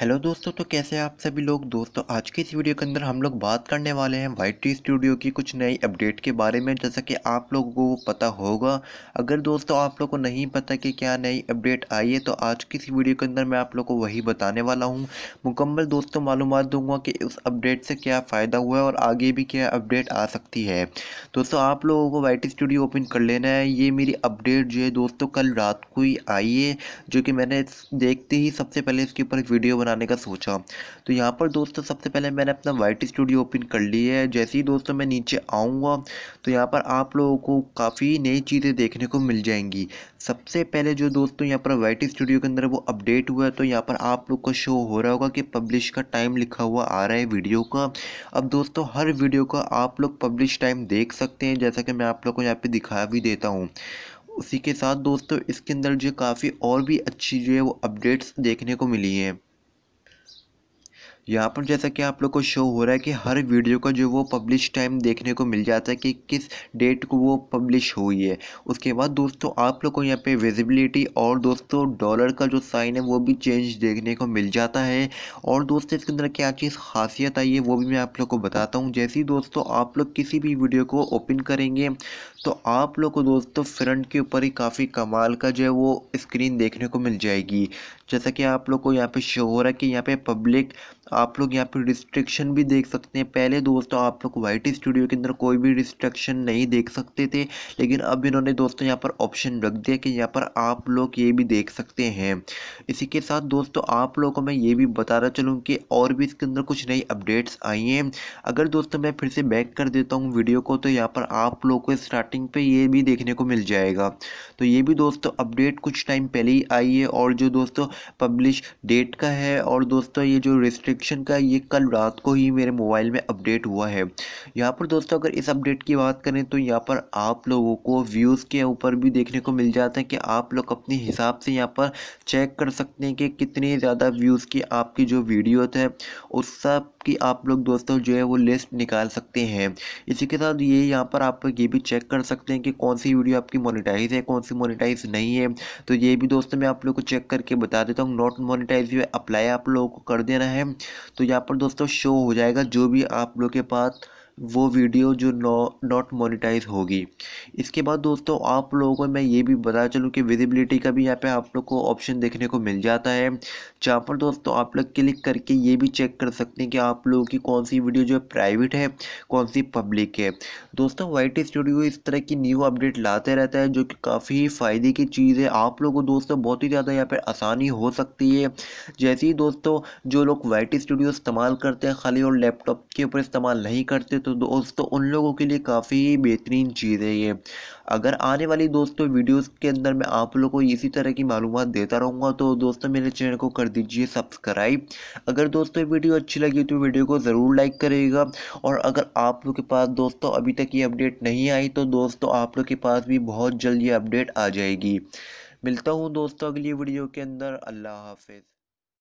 hello दोस्तों तो कैसे आप सभी लोग दोस्तों आज के इस वीडियो के अंदर हम लोग बात करने वाले हैं वाइट टी स्टूडियो की कुछ नई अपडेट के बारे में जैसा कि आप लोगों को पता होगा अगर दोस्तों आप लोगों को नहीं पता कि क्या नई अपडेट आई है तो आज की इस वीडियो के अंदर मैं आप लोग को वही बताने वाला हूँ मुकम्मल दोस्तों मालूम दूंगा कि उस अपडेट से क्या फ़ायदा हुआ है और आगे भी क्या अपडेट आ सकती है दोस्तों आप लोगों को वाइट स्टूडियो ओपन कर लेना है ये मेरी अपडेट जो है दोस्तों कल रात को ही आई है जो कि मैंने देखते ही सबसे पहले इसके ऊपर वीडियो बनाने का सोचा तो यहाँ पर दोस्तों सबसे पहले मैंने अपना वाइट स्टूडियो ओपन कर लिया है जैसे ही दोस्तों मैं नीचे आऊँगा तो यहाँ पर आप लोगों को काफ़ी नई चीज़ें देखने को मिल जाएंगी सबसे पहले जो दोस्तों यहाँ पर वाइट स्टूडियो के अंदर वो अपडेट हुआ है तो यहाँ पर आप लोग को शो हो रहा होगा कि पब्लिश का टाइम लिखा हुआ आ रहा है वीडियो का अब दोस्तों हर वीडियो का आप लोग पब्लिश टाइम देख सकते हैं जैसा कि मैं आप लोग को यहाँ पर दिखा भी देता हूँ उसी के साथ दोस्तों इसके अंदर जो काफ़ी और भी अच्छी जो है वो अपडेट्स देखने को मिली हैं यहाँ पर जैसा कि आप लोग को शो हो रहा है कि हर वीडियो का जो वो पब्लिश टाइम देखने को मिल जाता है कि किस डेट को वो पब्लिश हुई है उसके बाद दोस्तों आप लोग को यहाँ पे विजिबिलिटी और दोस्तों डॉलर का जो साइन है वो भी चेंज देखने को मिल जाता है और दोस्तों इसके अंदर क्या चीज़ खासियत आई है वो भी मैं आप लोग को बताता हूँ जैसे ही दोस्तों आप लोग किसी भी वीडियो को ओपन करेंगे तो आप लोग को दोस्तों फ्रंट के ऊपर ही काफ़ी कमाल का जो है वो स्क्रीन देखने को मिल जाएगी जैसा कि आप लोग को यहाँ पे शो हो रहा है कि यहाँ पे पब्लिक आप लोग यहाँ पे रिस्ट्रिक्शन भी देख सकते हैं पहले दोस्तों आप लोग वाइट स्टूडियो के अंदर कोई भी रिस्ट्रिक्शन नहीं देख सकते थे लेकिन अब इन्होंने दोस्तों यहाँ पर ऑप्शन रख दिया कि यहाँ पर आप लोग ये भी देख सकते हैं इसी के साथ दोस्तों आप लोगों को मैं ये भी बता रहा चलूँ कि और भी इसके अंदर कुछ नई अपडेट्स आई हैं अगर दोस्तों मैं फिर से बैक कर देता हूँ वीडियो को तो यहाँ पर आप लोग को स्टार्टिंग पर ये भी देखने को मिल जाएगा तो ये भी दोस्तों अपडेट कुछ टाइम पहले ही आई है और जो दोस्तों पब्लिश डेट का है और दोस्तों ये जो रिस्ट्रिक्शन सेक्शन का ये कल रात को ही मेरे मोबाइल में अपडेट हुआ है यहाँ पर दोस्तों अगर इस अपडेट की बात करें तो यहाँ पर आप लोगों को व्यूज़ के ऊपर भी देखने को मिल जाता है कि आप लोग अपने हिसाब से यहाँ पर चेक कर सकते हैं कि कितने ज़्यादा व्यूज़ की आपकी जो वीडियो है सब कि आप लोग दोस्तों जो है वो लिस्ट निकाल सकते हैं इसी के साथ ये यहाँ पर आप ये भी चेक कर सकते हैं कि कौन सी वीडियो आपकी मोनिटाइज है कौन सी मोनिटाइज नहीं है तो ये भी दोस्तों मैं आप लोग को चेक करके बता देता हूँ नॉट मोनिटाइज अप्लाई आप लोगों को कर देना है तो यहाँ पर दोस्तों शो हो जाएगा जो भी आप लोग के पास वो वीडियो जो नॉट मोनिटाइज होगी इसके बाद दोस्तों आप लोगों को मैं ये भी बता चलूँ कि विजिबिलिटी का भी यहाँ पे आप लोग को ऑप्शन देखने को मिल जाता है जहाँ पर दोस्तों आप लोग क्लिक करके ये भी चेक कर सकते हैं कि आप लोगों की कौन सी वीडियो जो है प्राइवेट है कौन सी पब्लिक है दोस्तों वाइट स्टूडियो इस तरह की न्यू अपडेट लाते रहता है जो कि काफ़ी ही फ़ायदे की चीज़ है आप लोगों को दोस्तों बहुत ही ज़्यादा यहाँ पर आसानी हो सकती है जैसे ही दोस्तों जो लोग वाइट स्टूडियो इस्तेमाल करते हैं खाली और लैपटॉप के ऊपर इस्तेमाल नहीं करते तो दोस्तों उन लोगों के लिए काफ़ी बेहतरीन चीज़ है ये अगर आने वाली दोस्तों वीडियोस के अंदर मैं आप लोगों को इसी तरह की मालूम देता रहूँगा तो दोस्तों मेरे चैनल को कर दीजिए सब्सक्राइब अगर दोस्तों वीडियो अच्छी लगी तो वीडियो को ज़रूर लाइक करेगा और अगर आप लोग के पास दोस्तों अभी तक ये अपडेट नहीं आई तो दोस्तों आप लोग के पास भी बहुत जल्द ये अपडेट आ जाएगी मिलता हूँ दोस्तों अगली वीडियो के अंदर अल्लाह हाफिज़